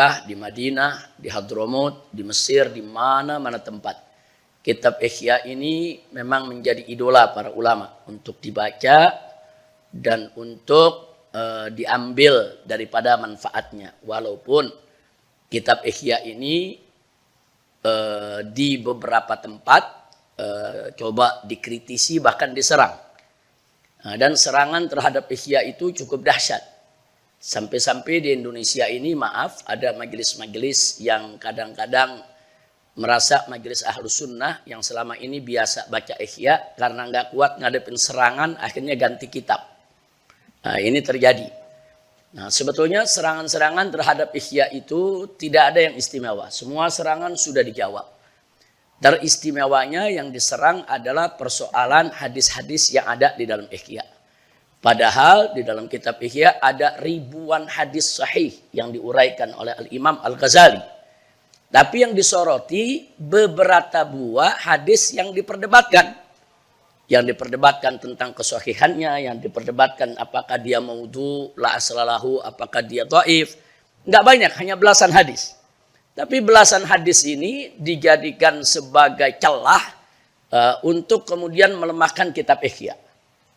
Mekah, di Madinah, di Hadromut di Mesir, di mana-mana tempat. Kitab Ihya ini memang menjadi idola para ulama untuk dibaca dan untuk e, diambil daripada manfaatnya. Walaupun kitab Ihya ini e, di beberapa tempat e, coba dikritisi bahkan diserang. Nah, dan serangan terhadap Ihya itu cukup dahsyat Sampai-sampai di Indonesia ini maaf ada majelis-majelis yang kadang-kadang merasa majelis ahlus sunnah yang selama ini biasa baca ikhya karena nggak kuat ngadepin serangan akhirnya ganti kitab. Nah, ini terjadi. Nah, sebetulnya serangan-serangan terhadap ikhya itu tidak ada yang istimewa. Semua serangan sudah dijawab. Teristimewanya yang diserang adalah persoalan hadis-hadis yang ada di dalam ikhya. Padahal di dalam kitab Ihya ada ribuan hadis sahih yang diuraikan oleh Al-Imam Al-Ghazali. Tapi yang disoroti beberapa buah hadis yang diperdebatkan. Yang diperdebatkan tentang kesahihannya, yang diperdebatkan apakah dia maudhu, la aslalahu, apakah dia ta'if. Nggak banyak, hanya belasan hadis. Tapi belasan hadis ini dijadikan sebagai celah eh, untuk kemudian melemahkan kitab Ihya.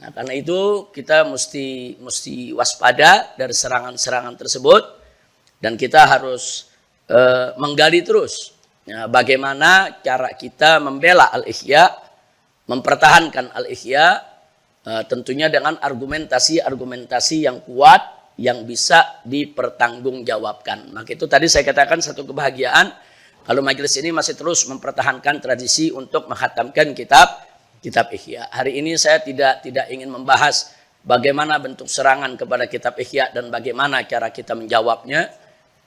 Nah, karena itu kita mesti mesti waspada dari serangan-serangan tersebut dan kita harus e, menggali terus ya, bagaimana cara kita membela al-ihya, mempertahankan al-ihya e, tentunya dengan argumentasi-argumentasi yang kuat yang bisa dipertanggungjawabkan. Maka itu tadi saya katakan satu kebahagiaan kalau majelis ini masih terus mempertahankan tradisi untuk menghatamkan kitab kitab Ihya. Hari ini saya tidak tidak ingin membahas bagaimana bentuk serangan kepada kitab Ihya dan bagaimana cara kita menjawabnya.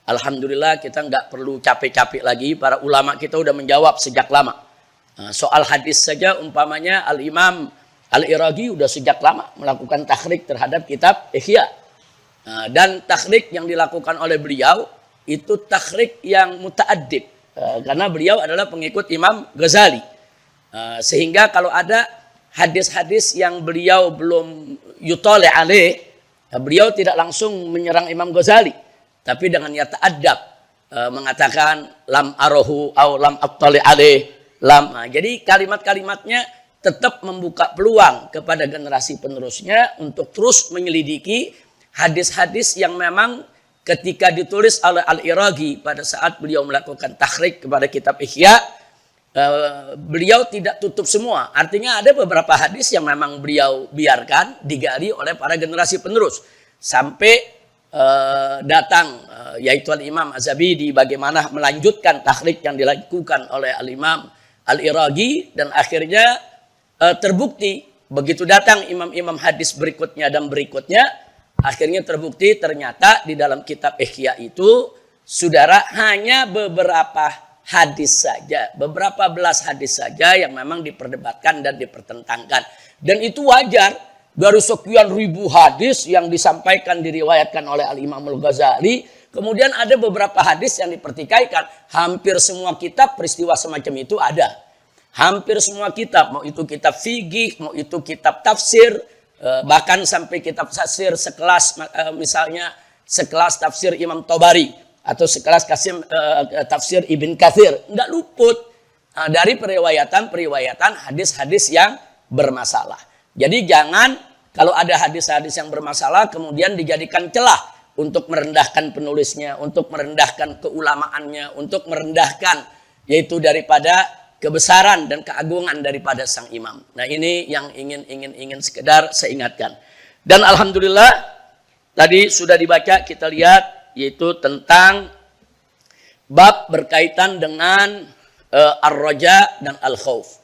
Alhamdulillah kita nggak perlu capek-capek lagi. Para ulama kita udah menjawab sejak lama. Nah, soal hadis saja umpamanya Al-Imam al Iragi udah sejak lama melakukan takrik terhadap kitab Ihya. Nah, dan takrik yang dilakukan oleh beliau itu takrik yang muta'adib nah, karena beliau adalah pengikut Imam Ghazali. Eh, sehingga kalau ada hadis-hadis yang beliau belum yutole ale ya beliau tidak langsung menyerang Imam Ghazali, tapi dengan nyata adab eh, mengatakan lam arohu au lam abtali ale lam. Nah, jadi kalimat-kalimatnya tetap membuka peluang kepada generasi penerusnya untuk terus menyelidiki hadis-hadis yang memang ketika ditulis oleh al iragi pada saat beliau melakukan tahrik kepada kitab Ihya Eh, beliau tidak tutup semua. Artinya ada beberapa hadis yang memang beliau biarkan digali oleh para generasi penerus sampai uh, datang uh, yaitu Al Imam Azabidi bagaimana melanjutkan tahrik yang dilakukan oleh Al Imam Al Iragi dan akhirnya uh, terbukti begitu datang imam-imam hadis berikutnya dan berikutnya akhirnya terbukti ternyata di dalam kitab Ihya itu saudara hanya beberapa hadis saja, beberapa belas hadis saja yang memang diperdebatkan dan dipertentangkan. Dan itu wajar Baru sekian ribu hadis yang disampaikan diriwayatkan oleh Al Imam Al Ghazali, kemudian ada beberapa hadis yang dipertikaikan. Hampir semua kitab peristiwa semacam itu ada. Hampir semua kitab, mau itu kitab fikih, mau itu kitab tafsir, eh, bahkan sampai kitab tafsir sekelas eh, misalnya sekelas tafsir Imam Tobari atau sekelas kasim, uh, tafsir Ibn Kathir. Nggak luput nah, dari periwayatan-periwayatan hadis-hadis yang bermasalah. Jadi jangan kalau ada hadis-hadis yang bermasalah kemudian dijadikan celah untuk merendahkan penulisnya, untuk merendahkan keulamaannya, untuk merendahkan yaitu daripada kebesaran dan keagungan daripada sang imam. Nah ini yang ingin ingin ingin sekedar saya Dan alhamdulillah tadi sudah dibaca kita lihat yaitu tentang bab berkaitan dengan uh, ar-raja dan al-khauf.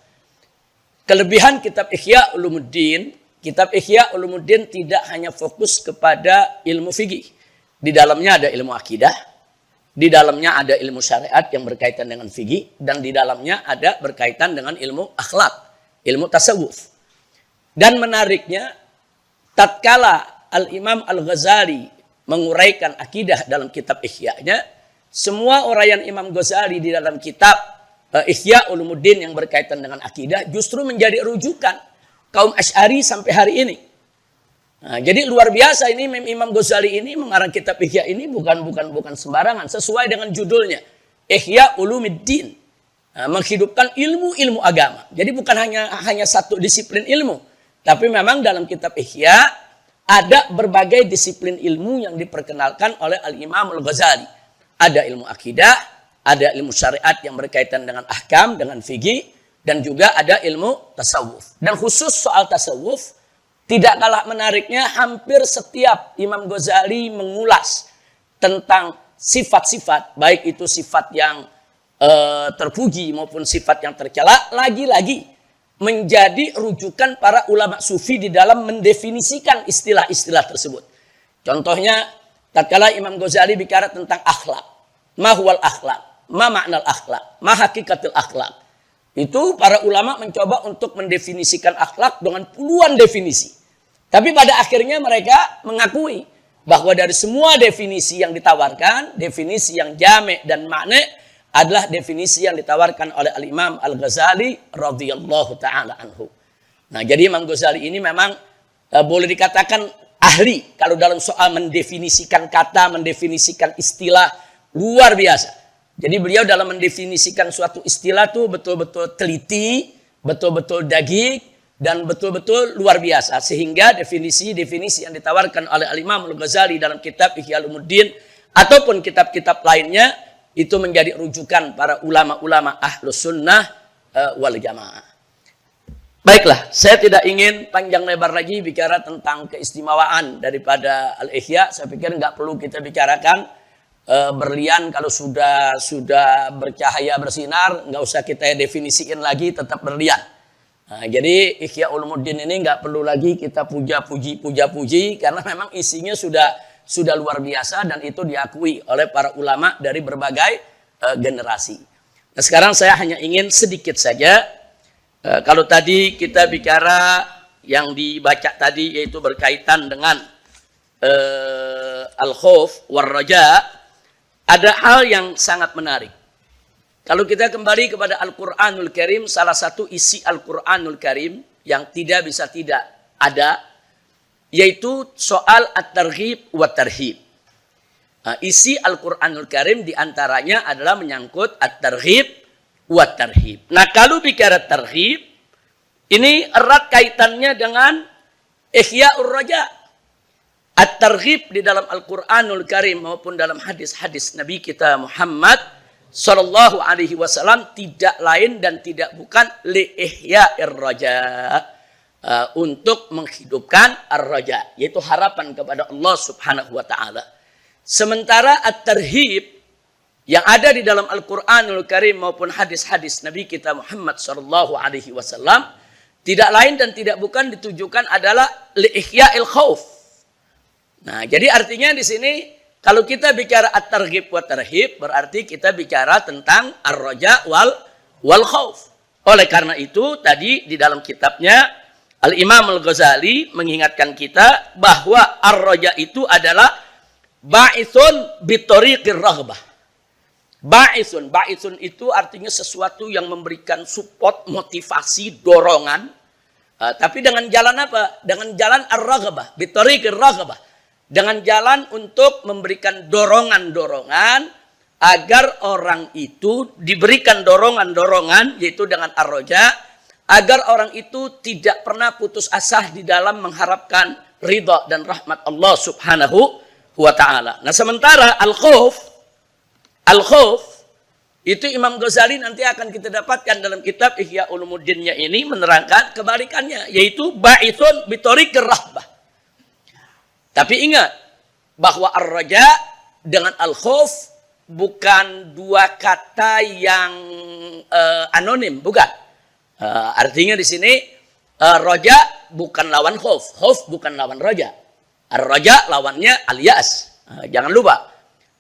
Kelebihan kitab Ihya Ulumuddin, kitab Ihya Ulumuddin tidak hanya fokus kepada ilmu fikih. Di dalamnya ada ilmu akidah, di dalamnya ada ilmu syariat yang berkaitan dengan fikih dan di dalamnya ada berkaitan dengan ilmu akhlak, ilmu tasawuf. Dan menariknya tatkala Al-Imam Al-Ghazali menguraikan akidah dalam kitab Ihya-nya, semua uraian Imam Ghazali di dalam kitab uh, Ihya Ulumuddin yang berkaitan dengan akidah justru menjadi rujukan kaum ashari sampai hari ini. Nah, jadi luar biasa ini Imam Ghazali ini mengarang kitab Ihya ini bukan bukan bukan sembarangan, sesuai dengan judulnya Ihya Ulumuddin. Nah, menghidupkan ilmu-ilmu agama. Jadi bukan hanya hanya satu disiplin ilmu, tapi memang dalam kitab Ihya ada berbagai disiplin ilmu yang diperkenalkan oleh Al-Imam Al-Ghazali. Ada ilmu akidah, ada ilmu syariat yang berkaitan dengan ahkam, dengan fikih, dan juga ada ilmu tasawuf. Dan khusus soal tasawuf, tidak kalah menariknya hampir setiap Imam Ghazali mengulas tentang sifat-sifat, baik itu sifat yang e, terpuji maupun sifat yang tercela, lagi-lagi menjadi rujukan para ulama sufi di dalam mendefinisikan istilah-istilah tersebut. Contohnya, tatkala Imam Ghazali bicara tentang akhlak. Mahwal akhlak, ma makna akhlak, ma hakikatil akhlak. Itu para ulama mencoba untuk mendefinisikan akhlak dengan puluhan definisi. Tapi pada akhirnya mereka mengakui bahwa dari semua definisi yang ditawarkan, definisi yang jamek dan makna adalah definisi yang ditawarkan oleh Al-Imam Al-Ghazali radhiyallahu taala anhu. Nah, jadi Imam Ghazali ini memang e, boleh dikatakan ahli kalau dalam soal mendefinisikan kata, mendefinisikan istilah luar biasa. Jadi beliau dalam mendefinisikan suatu istilah tuh betul-betul teliti, betul-betul daging dan betul-betul luar biasa sehingga definisi-definisi yang ditawarkan oleh Al-Imam Al-Ghazali dalam kitab Ihya Ulumuddin ataupun kitab-kitab lainnya itu menjadi rujukan para ulama-ulama ahlus sunnah uh, wal jamaah. Baiklah, saya tidak ingin panjang lebar lagi bicara tentang keistimewaan daripada al-ihya. Saya pikir nggak perlu kita bicarakan eh, berlian kalau sudah sudah bercahaya bersinar nggak usah kita definisikan lagi tetap berlian. Nah, jadi ikhya ulumuddin ini nggak perlu lagi kita puja puji puja puji karena memang isinya sudah sudah luar biasa dan itu diakui oleh para ulama dari berbagai uh, generasi. Nah, sekarang saya hanya ingin sedikit saja uh, kalau tadi kita bicara yang dibaca tadi yaitu berkaitan dengan uh, e, al-khauf war raja ada hal yang sangat menarik. Kalau kita kembali kepada Al-Quranul Karim, salah satu isi Al-Quranul Karim yang tidak bisa tidak ada yaitu soal at-targhib wa tarhib. Isi Al-Qur'anul Karim diantaranya adalah menyangkut at-targhib wa tarhib. Nah, kalau bicara targhib ini erat kaitannya dengan Ihya'ur Raja. At-targhib di dalam Al-Qur'anul Karim maupun dalam hadis-hadis Nabi kita Muhammad Sallallahu alaihi wasallam tidak lain dan tidak bukan li ihya'ir raja uh, untuk menghidupkan ar-raja yaitu harapan kepada Allah Subhanahu wa taala. Sementara at-tarhib yang ada di dalam Al-Qur'anul Karim maupun hadis-hadis Nabi kita Muhammad sallallahu alaihi wasallam tidak lain dan tidak bukan ditujukan adalah liihya'il khauf. Nah, jadi artinya di sini kalau kita bicara at-targhib wa tarhib berarti kita bicara tentang ar-raja wal wal khauf. Oleh karena itu tadi di dalam kitabnya Al-Imam Al-Ghazali mengingatkan kita bahwa ar-raja itu adalah ba'isun bitoriqir rahbah. Ba'isun, ba'isun itu artinya sesuatu yang memberikan support, motivasi, dorongan. Uh, tapi dengan jalan apa? Dengan jalan ar-raghbah, bitoriqir rahbah. Dengan jalan untuk memberikan dorongan-dorongan agar orang itu diberikan dorongan-dorongan yaitu dengan ar-raja agar orang itu tidak pernah putus asah di dalam mengharapkan ridha dan rahmat Allah Subhanahu wa taala. Nah, sementara al-khauf al-khauf itu Imam Ghazali nanti akan kita dapatkan dalam kitab Ihya Ulumuddinnya ini menerangkan kebalikannya yaitu ba'itsun bitori rahbah. Tapi ingat bahwa ar-raja dengan al-khauf bukan dua kata yang uh, anonim, bukan Uh, artinya di sini uh, roja bukan lawan khuf, khuf bukan lawan roja. Ar-roja lawannya alias. Uh, eh, jangan lupa.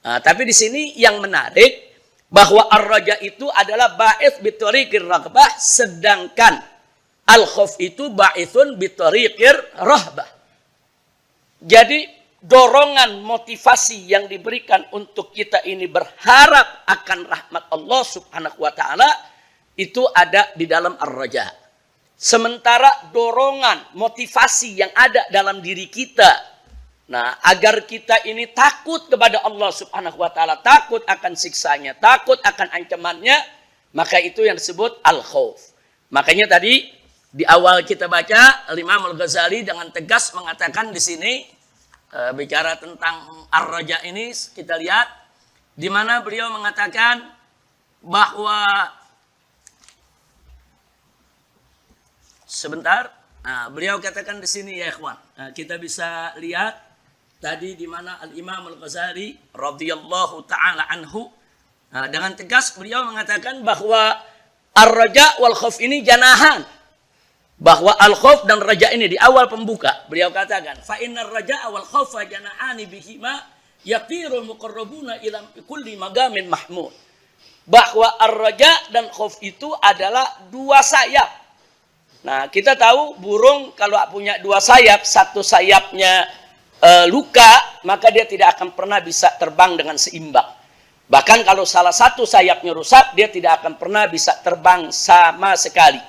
Uh, tapi di sini yang menarik bahwa ar itu adalah ba'ith bitoriqir rahbah, sedangkan al khuf itu ba'ithun bitoriqir rahbah. Jadi dorongan motivasi yang diberikan untuk kita ini berharap akan rahmat Allah Subhanahu wa taala itu ada di dalam ar-raja. Sementara dorongan, motivasi yang ada dalam diri kita Nah, agar kita ini takut kepada Allah Subhanahu wa taala, takut akan siksanya, takut akan ancamannya, maka itu yang disebut al khawf Makanya tadi di awal kita baca Imam Al-Ghazali dengan tegas mengatakan di sini e, bicara tentang ar-raja ini kita lihat di mana beliau mengatakan bahwa sebentar. Nah, beliau katakan di sini ya ikhwan. Nah, kita bisa lihat tadi di mana Al-Imam Al-Ghazali radhiyallahu taala anhu nah, dengan tegas beliau mengatakan bahwa ar-raja wal khauf ini janahan. Bahwa al-khauf dan raja ini di awal pembuka beliau katakan fa innar raja wal khaufa janahani bihima yatiru muqarrabuna ila kulli magamin mahmud. Bahwa ar-raja dan khauf itu adalah dua sayap Nah, kita tahu burung kalau punya dua sayap, satu sayapnya e, luka, maka dia tidak akan pernah bisa terbang dengan seimbang. Bahkan kalau salah satu sayapnya rusak, dia tidak akan pernah bisa terbang sama sekali.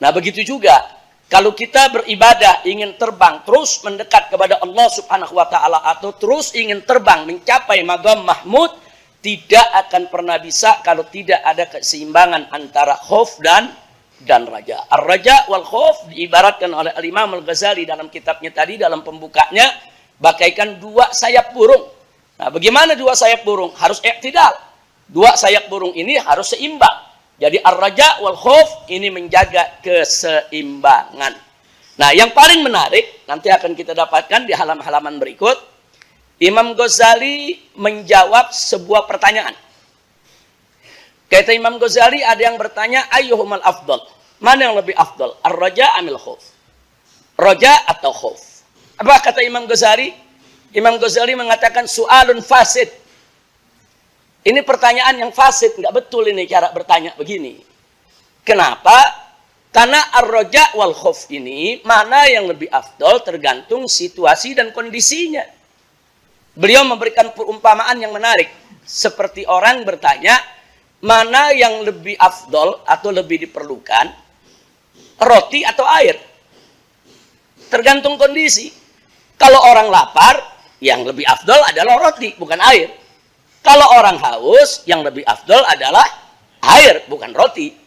Nah, begitu juga kalau kita beribadah ingin terbang terus mendekat kepada Allah Subhanahu wa taala atau terus ingin terbang mencapai magam mahmud, tidak akan pernah bisa kalau tidak ada keseimbangan antara khauf dan dan raja. Ar-raja wal khauf diibaratkan oleh Al-Imam Al-Ghazali dalam kitabnya tadi dalam pembukanya bagaikan dua sayap burung. Nah, bagaimana dua sayap burung? Harus iktidal. Dua sayap burung ini harus seimbang. Jadi ar-raja wal khauf ini menjaga keseimbangan. Nah, yang paling menarik nanti akan kita dapatkan di halaman-halaman berikut. Imam Ghazali menjawab sebuah pertanyaan. Kata Imam Ghazali ada yang bertanya ayyuhumal afdal? Mana yang lebih afdal? Ar-raja amil khauf? Raja atau khuf? Apa kata Imam Ghazali? Imam Ghazali mengatakan su'alun fasid. Ini pertanyaan yang fasid, nggak betul ini cara bertanya begini. Kenapa? Karena ar-raja wal khuf ini mana yang lebih afdol tergantung situasi dan kondisinya. Beliau memberikan perumpamaan yang menarik. Seperti orang bertanya, mana yang lebih afdol atau lebih diperlukan roti atau air tergantung kondisi kalau orang lapar yang lebih afdol adalah roti bukan air kalau orang haus yang lebih afdol adalah air bukan roti